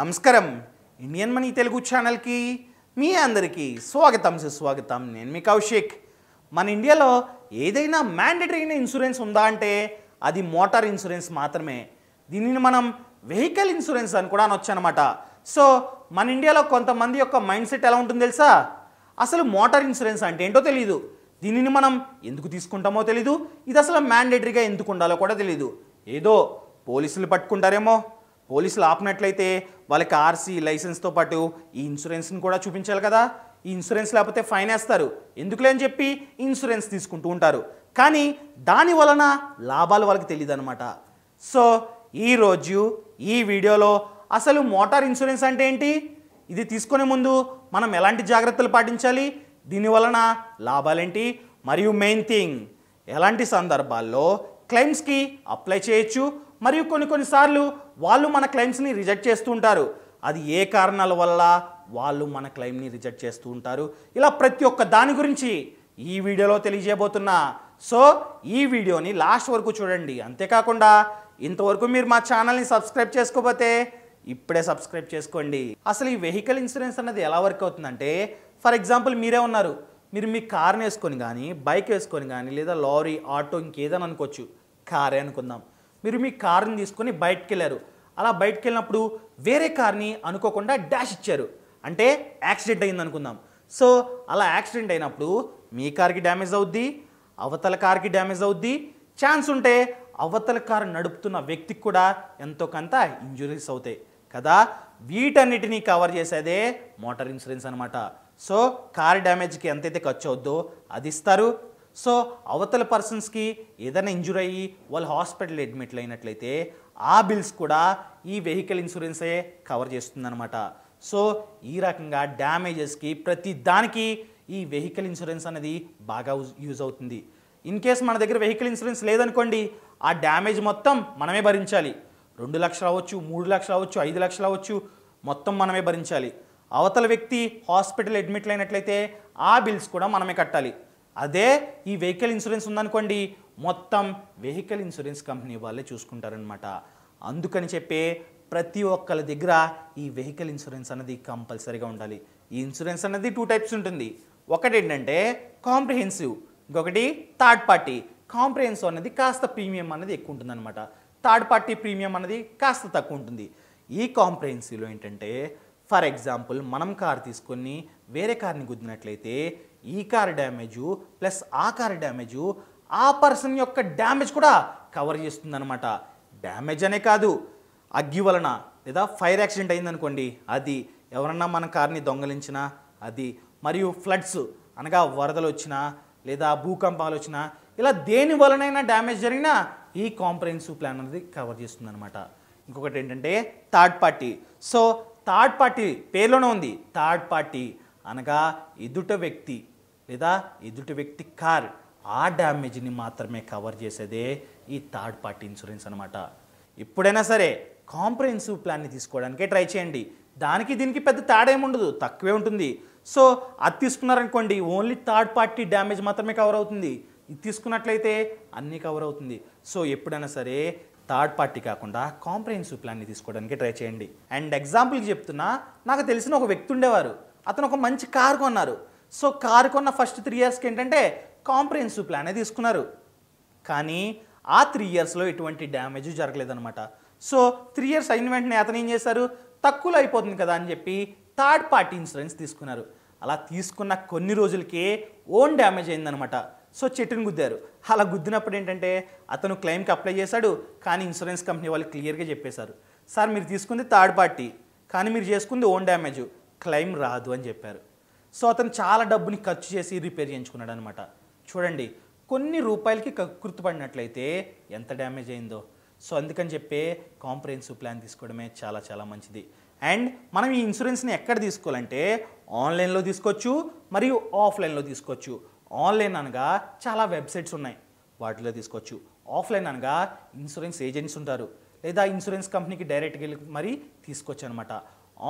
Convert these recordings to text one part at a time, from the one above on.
నమస్కారం Indian money Telugu ఛానల్కి మీ అందరికీ స్వాగతం సుస్వాగతం నేను మీ కౌశిక్ మన ఇండియాలో ఏదైనా అయిన ఇన్సూరెన్స్ ఉందా అంటే అది మోటార్ ఇన్సూరెన్స్ మాత్రమే దీనిని మనం వెహికల్ ఇన్సూరెన్స్ అని కూడా అనొచ్చు అనమాట సో మన ఇండియాలో కొంతమంది యొక్క మైండ్ సెట్ ఎలా ఉంటుందో తెలుసా అసలు మోటార్ ఇన్సూరెన్స్ అంటే ఏంటో తెలియదు దీనిని మనం ఎందుకు తీసుకుంటామో తెలీదు ఇది అసలు మ్యాండేటరీగా ఎందుకు ఉండాలో కూడా తెలియదు ఏదో పోలీసులు పట్టుకుంటారేమో పోలీసులు ఆపినట్లయితే వాళ్ళకి ఆర్సీ లైసెన్స్తో పాటు ఈ ఇన్సూరెన్స్ని కూడా చూపించాలి కదా ఈ ఇన్సూరెన్స్ లేకపోతే ఫైన్ వేస్తారు ఎందుకులే అని చెప్పి ఇన్సూరెన్స్ తీసుకుంటూ ఉంటారు కానీ దాని వలన లాభాలు వాళ్ళకి తెలియదు అనమాట సో ఈరోజు ఈ వీడియోలో అసలు మోటార్ ఇన్సూరెన్స్ అంటే ఏంటి ఇది తీసుకునే ముందు మనం ఎలాంటి జాగ్రత్తలు పాటించాలి దీనివలన లాభాలేంటి మరియు మెయిన్ థింగ్ ఎలాంటి సందర్భాల్లో క్లెయిమ్స్కి అప్లై చేయొచ్చు మరియు కొన్ని కొన్నిసార్లు వాళ్ళు మన క్లెయిమ్స్ని రిజెక్ట్ చేస్తూ ఉంటారు అది ఏ కారణాల వల్ల వాళ్ళు మన క్లెయిమ్ని రిజెక్ట్ చేస్తూ ఉంటారు ఇలా ప్రతి ఒక్క దాని గురించి ఈ వీడియోలో తెలియజేయబోతున్నా సో ఈ వీడియోని లాస్ట్ వరకు చూడండి అంతేకాకుండా ఇంతవరకు మీరు మా ఛానల్ని సబ్స్క్రైబ్ చేసుకోకపోతే ఇప్పుడే సబ్స్క్రైబ్ చేసుకోండి అసలు ఈ వెహికల్ ఇన్సూరెన్స్ అన్నది ఎలా వర్క్ అవుతుందంటే ఫర్ ఎగ్జాంపుల్ మీరే ఉన్నారు మీరు మీ కార్ని వేసుకొని కానీ బైక్ వేసుకొని కానీ లేదా లారీ ఆటో ఇంకేదని అనుకోవచ్చు కారే అనుకుందాం మీరు మీ కార్ని తీసుకొని బయటకు వెళ్ళారు అలా బయటకు వెళ్ళినప్పుడు వేరే కార్ని అనుకోకుండా డాష్ ఇచ్చారు అంటే యాక్సిడెంట్ అయింది అనుకుందాం సో అలా యాక్సిడెంట్ అయినప్పుడు మీ కార్కి డ్యామేజ్ అవుద్ది అవతల కార్కి డ్యామేజ్ అవుద్ది ఛాన్స్ ఉంటే అవతల కారు నడుపుతున్న వ్యక్తికి కూడా ఎంతో కొంత ఇంజురీస్ అవుతాయి కదా వీటన్నిటినీ కవర్ చేసేదే మోటార్ ఇన్సూరెన్స్ అనమాట సో కార్ డ్యామేజ్కి ఎంతైతే ఖర్చు అవుద్దో అది ఇస్తారు సో అవతల పర్సన్స్కి ఏదైనా ఇంజురీ అయ్యి వాళ్ళు హాస్పిటల్ అడ్మిట్లు అయినట్లయితే ఆ బిల్స్ కూడా ఈ వెహికల్ ఇన్సూరెన్సే కవర్ చేస్తుందన్నమాట సో ఈ రకంగా డ్యామేజెస్కి ప్రతి దానికి ఈ వెహికల్ ఇన్సూరెన్స్ అనేది బాగా యూజ్ అవుతుంది ఇన్ కేస్ మన దగ్గర వెహికల్ ఇన్సూరెన్స్ లేదనుకోండి ఆ డ్యామేజ్ మొత్తం మనమే భరించాలి రెండు లక్షలు అవ్వచ్చు మూడు లక్షలు అవ్వచ్చు ఐదు లక్షలు అవ్వచ్చు మొత్తం మనమే భరించాలి అవతల వ్యక్తి హాస్పిటల్ అడ్మిట్ అయినట్లయితే ఆ బిల్స్ కూడా మనమే కట్టాలి అదే ఈ వెహికల్ ఇన్సూరెన్స్ ఉందనుకోండి మొత్తం వెహికల్ ఇన్సూరెన్స్ కంపెనీ వాళ్ళే చూసుకుంటారనమాట అందుకని చెప్పే ప్రతి ఒక్కరి దగ్గర ఈ వెహికల్ ఇన్సూరెన్స్ అనేది కంపల్సరీగా ఉండాలి ఈ ఇన్సూరెన్స్ అనేది టూ టైప్స్ ఉంటుంది ఒకటి ఏంటంటే కాంప్రిహెన్సివ్ ఇంకొకటి థర్డ్ పార్టీ కాంప్రిహెన్సివ్ అనేది కాస్త ప్రీమియం అనేది ఎక్కువ ఉంటుంది అనమాట థర్డ్ పార్టీ ప్రీమియం అనేది కాస్త తక్కువ ఉంటుంది ఈ కాంప్రిహెన్సివ్లో ఏంటంటే ఫర్ ఎగ్జాంపుల్ మనం కార్ తీసుకొని వేరే కార్ని గుద్దినట్లయితే ఈ కార్ డ్యామేజు ప్లస్ ఆ కార్ డ్యామేజు ఆ పర్సన్ యొక్క డ్యామేజ్ కూడా కవర్ చేస్తుందనమాట డ్యామేజ్ అనే కాదు అగ్గి వలన లేదా ఫైర్ యాక్సిడెంట్ అయిందనుకోండి అది ఎవరన్నా మన కార్ని దొంగలించినా అది మరియు ఫ్లడ్స్ అనగా వరదలు వచ్చినా లేదా భూకంపాలు వచ్చినా ఇలా దేని వలనైనా డ్యామేజ్ జరిగినా ఈ కాంప్రహెన్సివ్ ప్లాన్ అనేది కవర్ చేస్తుంది అనమాట ఇంకొకటి ఏంటంటే third party so third party పేర్లోనే ఉంది థర్డ్ పార్టీ అనగా ఎదుట వ్యక్తి లేదా ఎదుట వ్యక్తి కార్ ఆ డ్యామేజ్ని మాత్రమే కవర్ చేసేదే ఈ థర్డ్ పార్టీ ఇన్సూరెన్స్ అనమాట ఎప్పుడైనా సరే కాంప్రహెన్సివ్ ప్లాన్ని తీసుకోవడానికే ట్రై చేయండి దానికి దీనికి పెద్ద తేడా ఏముండదు తక్కువే ఉంటుంది సో అది తీసుకున్నారనుకోండి ఓన్లీ థర్డ్ పార్టీ డ్యామేజ్ మాత్రమే కవర్ అవుతుంది ఇది తీసుకున్నట్లయితే అన్నీ కవర్ అవుతుంది సో ఎప్పుడైనా సరే థర్డ్ పార్టీ కాకుండా కాంప్రహెన్సివ్ ప్లాన్ని తీసుకోవడానికి ట్రై చేయండి అండ్ ఎగ్జాంపుల్కి చెప్తున్నా నాకు తెలిసిన ఒక వ్యక్తి ఉండేవారు అతను ఒక మంచి కారు కొన్నారు సో కారు కొన్న ఫస్ట్ త్రీ ఇయర్స్కి ఏంటంటే కాంప్రిహెన్సివ్ ప్లానే తీసుకున్నారు కానీ ఆ త్రీ ఇయర్స్లో ఎటువంటి డ్యామేజ్ జరగలేదనమాట సో త్రీ ఇయర్స్ అయిన వెంటనే అతను ఏం చేశారు తక్కువలో అయిపోతుంది కదా అని చెప్పి థర్డ్ పార్టీ ఇన్సూరెన్స్ తీసుకున్నారు అలా తీసుకున్న కొన్ని రోజులకే ఓన్ డ్యామేజ్ అయిందనమాట సో చెట్టుని గుద్దారు అలా గుద్దినప్పుడు ఏంటంటే అతను క్లెయిమ్కి అప్లై చేశాడు కానీ ఇన్సూరెన్స్ కంపెనీ వాళ్ళు క్లియర్గా చెప్పేశారు సార్ మీరు తీసుకుంది థర్డ్ పార్టీ కానీ మీరు చేసుకుంది ఓన్ డ్యామేజ్ క్లెయిమ్ రాదు అని చెప్పారు సో అతను చాలా డబ్బుని ఖర్చు చేసి రిపేర్ చేయించుకున్నాడు అనమాట చూడండి కొన్ని రూపాయలకి గుర్తుపడినట్లయితే ఎంత డ్యామేజ్ అయిందో సో అందుకని చెప్పే కాంప్రహెన్సివ్ ప్లాన్ తీసుకోవడమే చాలా చాలా మంచిది అండ్ మనం ఈ ఇన్సూరెన్స్ని ఎక్కడ తీసుకోవాలంటే ఆన్లైన్లో తీసుకోవచ్చు మరియు ఆఫ్లైన్లో తీసుకోవచ్చు ఆన్లైన్ అనగా చాలా వెబ్సైట్స్ ఉన్నాయి వాటిలో తీసుకోవచ్చు ఆఫ్లైన్ అనగా ఇన్సూరెన్స్ ఏజెంట్స్ ఉంటారు లేదా ఇన్సూరెన్స్ కంపెనీకి డైరెక్ట్గా వెళ్ళి మరీ తీసుకోవచ్చు అనమాట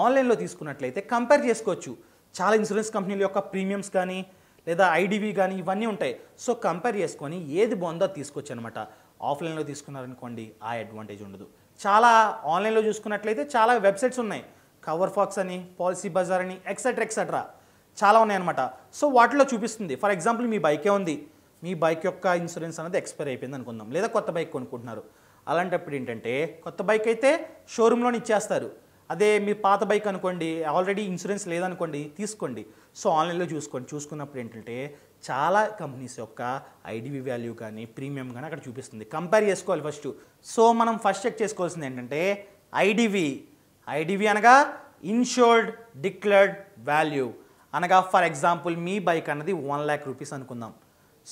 ఆన్లైన్లో తీసుకున్నట్లయితే కంపేర్ చేసుకోవచ్చు చాలా ఇన్సూరెన్స్ కంపెనీల యొక్క ప్రీమియమ్స్ కానీ లేదా ఐడివి కానీ ఇవన్నీ ఉంటాయి సో కంపేర్ చేసుకొని ఏది బాగుందో తీసుకొచ్చు అనమాట ఆఫ్లైన్లో తీసుకున్నారనుకోండి ఆ అడ్వాంటేజ్ ఉండదు చాలా ఆన్లైన్లో చూసుకున్నట్లయితే చాలా వెబ్సైట్స్ ఉన్నాయి కవర్ ఫాక్స్ అని పాలసీ బజార్ అని ఎక్సెట్రా ఎక్సెట్రా చాలా ఉన్నాయన్నమాట సో వాటిలో చూపిస్తుంది ఫర్ ఎగ్జాంపుల్ మీ బైకే ఉంది మీ బైక్ యొక్క ఇన్సూరెన్స్ అనేది ఎక్స్పైర్ అయిపోయింది అనుకుందాం లేదా కొత్త బైక్ కొనుక్కుంటున్నారు అలాంటప్పుడు ఏంటంటే కొత్త బైక్ అయితే షోరూంలోని ఇచ్చేస్తారు అదే మీ పాత బైక్ అనుకోండి ఆల్రెడీ ఇన్సూరెన్స్ లేదనుకోండి తీసుకోండి సో ఆన్లైన్లో చూసుకోండి చూసుకున్నప్పుడు ఏంటంటే చాలా కంపెనీస్ యొక్క ఐడివి వాల్యూ కానీ ప్రీమియం కానీ అక్కడ చూపిస్తుంది కంపేర్ చేసుకోవాలి ఫస్ట్ సో మనం ఫస్ట్ చెక్ చేసుకోవాల్సింది ఏంటంటే ఐడివి ఐడివి అనగా ఇన్షోర్డ్ డిక్లర్డ్ వాల్యూ అనగా ఫర్ ఎగ్జాంపుల్ మీ బైక్ అన్నది వన్ ల్యాక్ రూపీస్ అనుకుందాం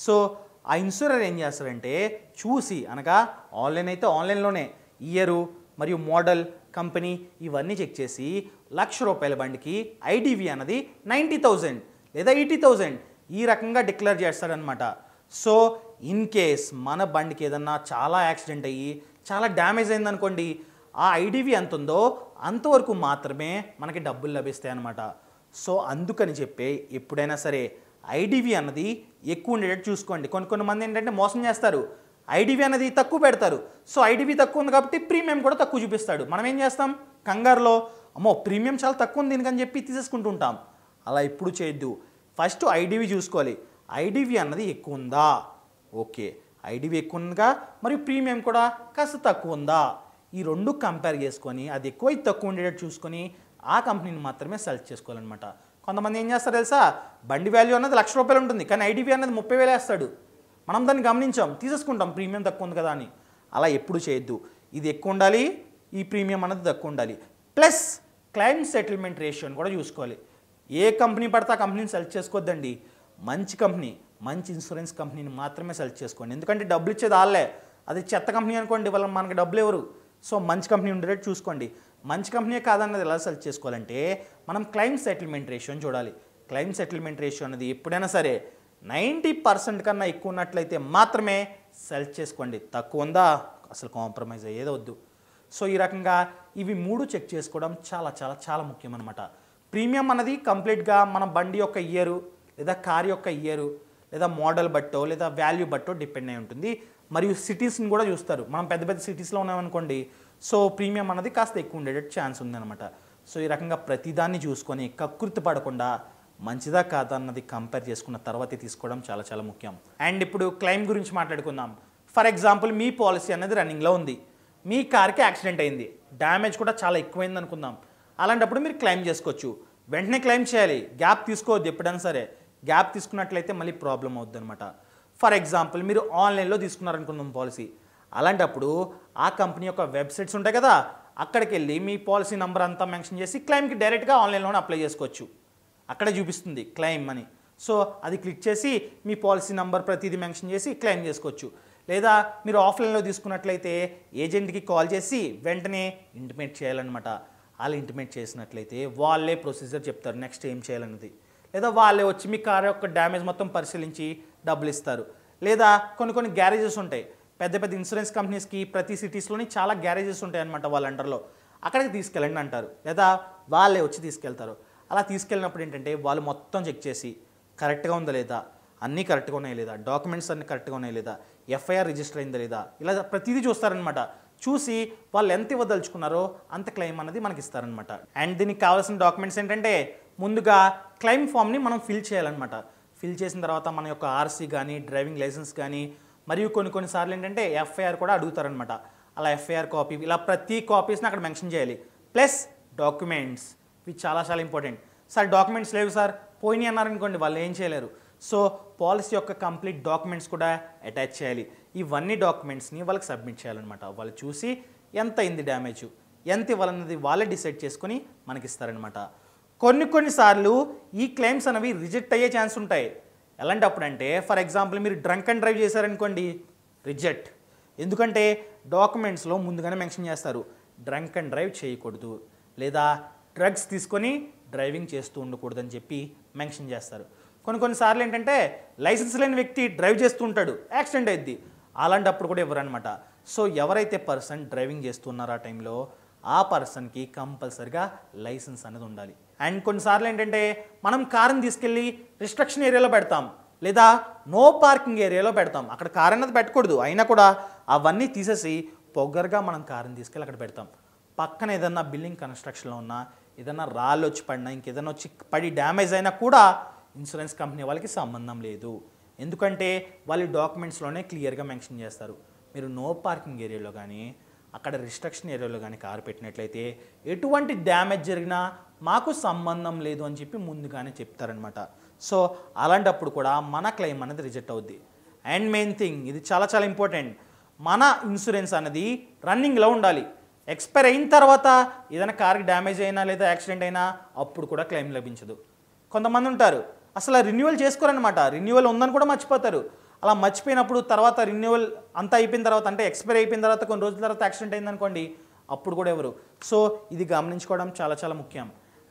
సో ఆ ఇన్సూరర్ ఏం చేస్తారంటే చూసి అనగా ఆన్లైన్ అయితే ఆన్లైన్లోనే ఇయరు మరియు మోడల్ కంపెనీ ఇవన్నీ చెక్ చేసి లక్ష రూపాయల బండికి ఐడివి అన్నది నైంటీ థౌజండ్ లేదా ఎయిటీ థౌజండ్ ఈ రకంగా డిక్లేర్ చేస్తాడనమాట సో ఇన్ కేస్ మన బండికి ఏదన్నా చాలా యాక్సిడెంట్ అయ్యి చాలా డ్యామేజ్ అయిందనుకోండి ఆ ఐడివి ఎంత ఉందో అంతవరకు మాత్రమే మనకి డబ్బులు లభిస్తాయి అనమాట సో అందుకని చెప్పే ఎప్పుడైనా సరే ఐడివి అన్నది ఎక్కువ ఉండేటట్టు చూసుకోండి కొన్ని కొంతమంది ఏంటంటే మోసం చేస్తారు ఐడివి అనేది తక్కువ పెడతారు సో ఐడివి తక్కువ ఉంది కాబట్టి ప్రీమియం కూడా తక్కువ చూపిస్తాడు మనం ఏం చేస్తాం కంగారులో అమ్మో ప్రీమియం చాలా తక్కువ ఉంది దీనికని చెప్పి తీసేసుకుంటుంటాం అలా ఇప్పుడు చేయొద్దు ఫస్ట్ ఐడివి చూసుకోవాలి ఐడివి అన్నది ఎక్కువ ఉందా ఓకే ఐడివి ఎక్కువ ఉందిగా మరియు ప్రీమియం కూడా కాస్త తక్కువ ఉందా ఈ రెండు కంపేర్ చేసుకొని అది ఎక్కువ తక్కువ ఉండేటట్టు చూసుకొని ఆ కంపెనీని మాత్రమే సెలెక్ట్ చేసుకోవాలన్నమాట కొంతమంది ఏం చేస్తారు తెలుసా బండి వాల్యూ అన్నది లక్ష రూపాయలు ఉంటుంది కానీ ఐడివి అన్నది ముప్పై వేలు వేస్తాడు మనం దాన్ని గమనించాం తీసేసుకుంటాం ప్రీమియం తక్కువ ఉంది కదా అని అలా ఎప్పుడు చేయొద్దు ఇది ఎక్కువ ఉండాలి ఈ ప్రీమియం అనేది తక్కువ ఉండాలి ప్లస్ క్లైమ్ సెటిల్మెంట్ రేషియోని కూడా చూసుకోవాలి ఏ కంపెనీ పడితే ఆ కంపెనీని సెలెక్ట్ చేసుకోవద్దండి మంచి కంపెనీ మంచి ఇన్సూరెన్స్ కంపెనీని మాత్రమే సెలెక్ట్ చేసుకోండి ఎందుకంటే డబ్బులు ఇచ్చేది వాళ్ళే అది చెత్త కంపెనీ అనుకోండి వాళ్ళ మనకి డబ్బులు ఎవరు సో మంచి కంపెనీ ఉండేటట్టు చూసుకోండి మంచి కంపెనీ కాదన్నది ఎలా సెలెక్ట్ చేసుకోవాలంటే మనం క్లైమ్ సెటిల్మెంట్ రేషియోని చూడాలి క్లైమ్ సెటిల్మెంట్ రేషియో అనేది ఎప్పుడైనా సరే నైంటీ పర్సెంట్ కన్నా ఎక్కువ ఉన్నట్లయితే మాత్రమే సెలెక్ట్ చేసుకోండి తక్కువ ఉందా అసలు కాంప్రమైజ్ అయ్యేది వద్దు సో ఈ రకంగా ఇవి మూడు చెక్ చేసుకోవడం చాలా చాలా చాలా ముఖ్యం అనమాట ప్రీమియం అన్నది కంప్లీట్గా మన బండి యొక్క ఇయరు లేదా కార్ యొక్క ఇయరు లేదా మోడల్ బట్టో లేదా వాల్యూ బట్టో డిపెండ్ అయి ఉంటుంది మరియు సిటీస్ని కూడా చూస్తారు మనం పెద్ద పెద్ద సిటీస్లో ఉన్నామనుకోండి సో ప్రీమియం అన్నది కాస్త ఎక్కువ ఉండేటట్టు ఛాన్స్ ఉందన్నమాట సో ఈ రకంగా ప్రతిదాన్ని చూసుకొని కకృతి పడకుండా మంచిదా కాదా అన్నది కంపేర్ చేసుకున్న తర్వాతే తీసుకోవడం చాలా చాలా ముఖ్యం అండ్ ఇప్పుడు క్లైమ్ గురించి మాట్లాడుకుందాం ఫర్ ఎగ్జాంపుల్ మీ పాలసీ అనేది రన్నింగ్లో ఉంది మీ కార్కి యాక్సిడెంట్ అయింది డ్యామేజ్ కూడా చాలా ఎక్కువైంది అనుకుందాం అలాంటప్పుడు మీరు క్లైమ్ చేసుకోవచ్చు వెంటనే క్లైమ్ చేయాలి గ్యాప్ తీసుకోవద్దు ఎప్పుడైనా సరే గ్యాప్ తీసుకున్నట్లయితే మళ్ళీ ప్రాబ్లం అవుద్ది అనమాట ఫర్ ఎగ్జాంపుల్ మీరు ఆన్లైన్లో తీసుకున్నారనుకుందాం పాలసీ అలాంటప్పుడు ఆ కంపెనీ యొక్క వెబ్సైట్స్ ఉంటాయి కదా అక్కడికి వెళ్ళి మీ పాలసీ నెంబర్ అంతా మెన్షన్ చేసి క్లైమ్కి డైరెక్ట్గా ఆన్లైన్లోనే అప్లై చేసుకోవచ్చు అక్కడే చూపిస్తుంది క్లెయిమ్ అని సో అది క్లిక్ చేసి మీ పాలసీ నంబర్ ప్రతిదీ మెన్షన్ చేసి క్లెయిమ్ చేసుకోవచ్చు లేదా మీరు ఆఫ్లైన్లో తీసుకున్నట్లయితే ఏజెంట్కి కాల్ చేసి వెంటనే ఇంటిమేట్ చేయాలన్నమాట వాళ్ళు ఇంటిమేట్ చేసినట్లయితే వాళ్ళే ప్రొసీజర్ చెప్తారు నెక్స్ట్ ఏం చేయాలన్నది లేదా వాళ్ళే వచ్చి మీ కార్ యొక్క డ్యామేజ్ మొత్తం పరిశీలించి డబ్బులు ఇస్తారు లేదా కొన్ని కొన్ని గ్యారేజెస్ ఉంటాయి పెద్ద పెద్ద ఇన్సూరెన్స్ కంపెనీస్కి ప్రతి సిటీస్లోని చాలా గ్యారేజెస్ ఉంటాయి అన్నమాట వాళ్ళ అండర్లో అక్కడికి తీసుకెళ్ళండి అంటారు లేదా వాళ్ళే వచ్చి తీసుకెళ్తారు అలా తీసుకెళ్ళినప్పుడు ఏంటంటే వాళ్ళు మొత్తం చెక్ చేసి కరెక్ట్గా ఉందా లేదా అన్నీ కరెక్ట్గా ఉన్నాయి లేదా డాక్యుమెంట్స్ అన్నీ కరెక్ట్గా ఉన్నాయి లేదా ఎఫ్ఐఆర్ రిజిస్టర్ అయిందా లేదా ఇలా ప్రతిదీ చూస్తారనమాట చూసి వాళ్ళు ఎంత ఇవ్వదలుచుకున్నారో అంత క్లెయిమ్ అనేది మనకి ఇస్తారనమాట అండ్ దీనికి కావాల్సిన డాక్యుమెంట్స్ ఏంటంటే ముందుగా క్లెయిమ్ ఫామ్ని మనం ఫిల్ చేయాలన్నమాట ఫిల్ చేసిన తర్వాత మన యొక్క ఆర్సీ కానీ డ్రైవింగ్ లైసెన్స్ కానీ మరియు కొన్ని కొన్నిసార్లు ఏంటంటే ఎఫ్ఐఆర్ కూడా అడుగుతారనమాట అలా ఎఫ్ఐఆర్ కాపీ ఇలా ప్రతి కాపీస్ని అక్కడ మెన్షన్ చేయాలి ప్లస్ డాక్యుమెంట్స్ ఇవి చాలా చాలా ఇంపార్టెంట్ సార్ డాక్యుమెంట్స్ లేవు సార్ పోయినాయి అన్నారనుకోండి వాళ్ళు ఏం చేయలేరు సో పాలసీ యొక్క కంప్లీట్ డాక్యుమెంట్స్ కూడా అటాచ్ చేయాలి ఇవన్నీ డాక్యుమెంట్స్ని వాళ్ళకి సబ్మిట్ చేయాలన్నమాట వాళ్ళు చూసి ఎంత అయింది డ్యామేజ్ ఎంత ఇవ్వాలన్నది వాళ్ళే డిసైడ్ చేసుకొని మనకి ఇస్తారనమాట కొన్ని కొన్నిసార్లు ఈ క్లెయిమ్స్ అనేవి రిజెక్ట్ అయ్యే ఛాన్స్ ఉంటాయి ఎలాంటప్పుడంటే ఫర్ ఎగ్జాంపుల్ మీరు డ్రంక్ అండ్ డ్రైవ్ చేశారనుకోండి రిజెక్ట్ ఎందుకంటే డాక్యుమెంట్స్లో ముందుగానే మెన్షన్ చేస్తారు డ్రంక్ అండ్ డ్రైవ్ చేయకూడదు లేదా డ్రగ్స్ తీసుకొని డ్రైవింగ్ చేస్తూ ఉండకూడదని చెప్పి మెన్షన్ చేస్తారు కొన్ని కొన్నిసార్లు ఏంటంటే లైసెన్స్ లేని వ్యక్తి డ్రైవ్ చేస్తూ ఉంటాడు యాక్సిడెంట్ అయింది అలాంటప్పుడు కూడా ఇవ్వరనమాట సో ఎవరైతే పర్సన్ డ్రైవింగ్ చేస్తున్నారో ఆ టైంలో ఆ పర్సన్కి కంపల్సరిగా లైసెన్స్ అనేది ఉండాలి అండ్ కొన్నిసార్లు ఏంటంటే మనం కారుని తీసుకెళ్ళి రిస్ట్రిక్షన్ ఏరియాలో పెడతాం లేదా నో పార్కింగ్ ఏరియాలో పెడతాం అక్కడ కార్ అనేది పెట్టకూడదు అయినా కూడా అవన్నీ తీసేసి పొగ్గరగా మనం కారుని తీసుకెళ్ళి అక్కడ పెడతాం పక్కన ఏదన్నా బిల్డింగ్ కన్స్ట్రక్షన్లో ఉన్నా ఏదన్నా రాళ్ళు వచ్చి పడినా ఇంకేదన్నా వచ్చి పడి డ్యామేజ్ అయినా కూడా ఇన్సూరెన్స్ కంపెనీ వాళ్ళకి సంబంధం లేదు ఎందుకంటే వాళ్ళు డాక్యుమెంట్స్లోనే క్లియర్గా మెన్షన్ చేస్తారు మీరు నో పార్కింగ్ ఏరియాలో కానీ అక్కడ రిస్ట్రక్షన్ ఏరియాలో కానీ కారు పెట్టినట్లయితే ఎటువంటి డ్యామేజ్ జరిగినా మాకు సంబంధం లేదు అని చెప్పి ముందుగానే చెప్తారనమాట సో అలాంటప్పుడు కూడా మన క్లెయిమ్ అనేది రిజెక్ట్ అవుద్ది అండ్ మెయిన్ థింగ్ ఇది చాలా చాలా ఇంపార్టెంట్ మన ఇన్సూరెన్స్ అనేది రన్నింగ్లో ఉండాలి ఎక్స్పైర్ అయిన తర్వాత ఏదైనా కార్కి డ్యామేజ్ అయినా లేదా యాక్సిడెంట్ అయినా అప్పుడు కూడా క్లెయిమ్ లభించదు కొంతమంది ఉంటారు అసలు రిన్యూవల్ చేసుకోరనమాట రిన్యూవల్ ఉందని కూడా మర్చిపోతారు అలా మర్చిపోయినప్పుడు తర్వాత రిన్యూవల్ అంతా అయిపోయిన తర్వాత అంటే ఎక్స్పైర్ అయిపోయిన తర్వాత కొన్ని రోజుల తర్వాత యాక్సిడెంట్ అయిందనుకోండి అప్పుడు కూడా ఎవరు సో ఇది గమనించుకోవడం చాలా చాలా ముఖ్యం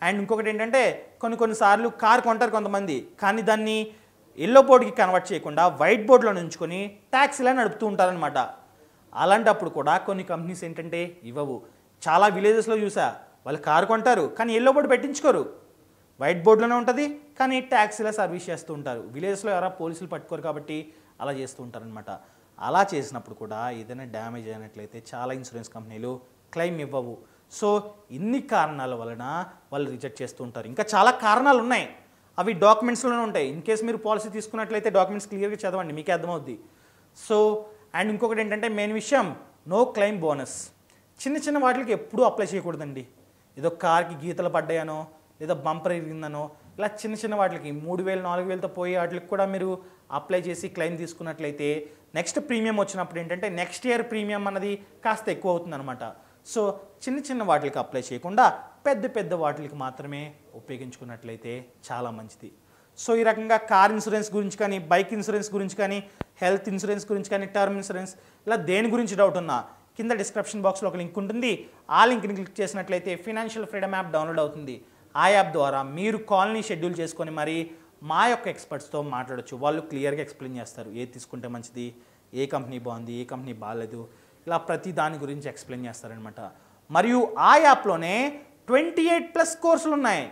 అండ్ ఇంకొకటి ఏంటంటే కొన్ని కొన్నిసార్లు కార్ కొంటారు కొంతమంది కానీ దాన్ని ఎల్లో బోర్డ్కి కన్వర్ట్ చేయకుండా వైట్ బోర్డ్లో ఉంచుకొని ట్యాక్సీలా నడుపుతూ ఉంటారనమాట అలాంటప్పుడు కూడా కొన్ని కంపెనీస్ ఏంటంటే ఇవ్వవు చాలా విలేజెస్లో చూసా వాళ్ళు కారు కొంటారు కానీ ఎల్లో బోర్డు పెట్టించుకోరు వైట్ బోర్డులోనే ఉంటుంది కానీ ట్యాక్సీలో సర్వీస్ చేస్తూ ఉంటారు విలేజెస్లో ఎవరో పోలీసులు పట్టుకోరు కాబట్టి అలా చేస్తూ ఉంటారనమాట అలా చేసినప్పుడు కూడా ఏదైనా డ్యామేజ్ అయినట్లయితే చాలా ఇన్సూరెన్స్ కంపెనీలు క్లెయిమ్ ఇవ్వవు సో ఇన్ని కారణాల వలన వాళ్ళు రిజెక్ట్ చేస్తూ ఉంటారు ఇంకా చాలా కారణాలు ఉన్నాయి అవి డాక్యుమెంట్స్లోనే ఉంటాయి ఇన్ కేస్ మీరు పాలసీ తీసుకున్నట్లయితే డాక్యుమెంట్స్ క్లియర్గా చదవండి మీకే అర్థమవుద్ది సో అండ్ ఇంకొకటి ఏంటంటే మెయిన్ విషయం నో క్లైమ్ బోనస్ చిన్న చిన్న వాటికి ఎప్పుడూ అప్లై చేయకూడదండి ఏదో కార్కి గీతలు పడ్డాయనో లేదా బంపర్ ఇరిగిందనో ఇలా చిన్న చిన్న వాటికి మూడు వేలు నాలుగు వేలతో పోయే వాటికి కూడా మీరు అప్లై చేసి క్లెయిమ్ తీసుకున్నట్లయితే నెక్స్ట్ ప్రీమియం వచ్చినప్పుడు ఏంటంటే నెక్స్ట్ ఇయర్ ప్రీమియం అన్నది కాస్త ఎక్కువ అవుతుందన్నమాట సో చిన్న చిన్న వాటికి అప్లై చేయకుండా పెద్ద పెద్ద వాటికి మాత్రమే ఉపయోగించుకున్నట్లయితే చాలా మంచిది సో ఈ రకంగా కార్ ఇన్సూరెన్స్ గురించి కానీ బైక్ ఇన్సూరెన్స్ గురించి కానీ హెల్త్ ఇన్సూరెన్స్ గురించి కానీ టర్మ్ ఇన్సూరెన్స్ ఇలా దేని గురించి డౌట్ ఉన్నా కింద డిస్క్రిప్షన్ బాక్స్లో ఒక లింక్ ఉంటుంది ఆ లింక్ని క్లిక్ చేసినట్లయితే ఫినాన్షియల్ ఫ్రీడమ్ యాప్ డౌన్లోడ్ అవుతుంది ఆ యాప్ ద్వారా మీరు కాల్ని షెడ్యూల్ చేసుకొని మరి మా యొక్క ఎక్స్పర్ట్స్తో మాట్లాడచ్చు వాళ్ళు క్లియర్గా ఎక్స్ప్లెయిన్ చేస్తారు ఏది తీసుకుంటే మంచిది ఏ కంపెనీ బాగుంది ఏ కంపెనీ బాగాలేదు ఇలా ప్రతి దాని గురించి ఎక్స్ప్లెయిన్ చేస్తారనమాట మరియు ఆ యాప్లోనే ట్వంటీ ఎయిట్ ప్లస్ కోర్సులు ఉన్నాయి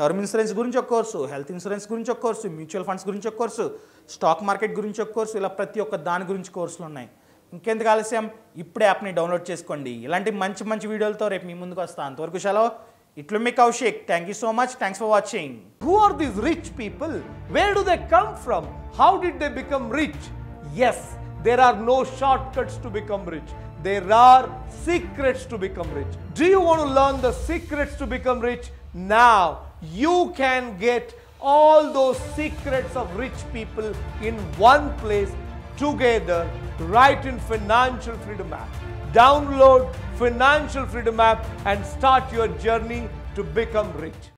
టర్మ్ ఇన్సూరెన్స్ గురించి ఒక కోర్సు హెల్త్ ఇన్సూరెన్స్ గురించి ఒక కోర్సు మ్యూచువల్ ఫండ్స్ గురించి ఒక కోర్సు స్టాక్ మార్కెట్ గురించి ఒక కోర్సు ఇలా ప్రతి ఒక్క దాని గురించి కోర్సులు ఉన్నాయి ఇంకెందుకు ఆలస్యం ఇప్పుడే యాప్ని డౌన్లోడ్ చేసుకోండి ఇలాంటి మంచి మంచి వీడియోలతో రేపు మీ ముందుకు వస్తాను అంతవరకు సెలవు ఇట్లు మీ Kaushik thank you so much thanks for watching who are these rich people where do they come from how did they become rich is there are no short cuts to become rich there are secrets to become rich do you want learn the secrets to become rich నా you can get all those secrets of rich people in one place together right in Financial Freedom app. Download Financial Freedom app and start your journey to become rich.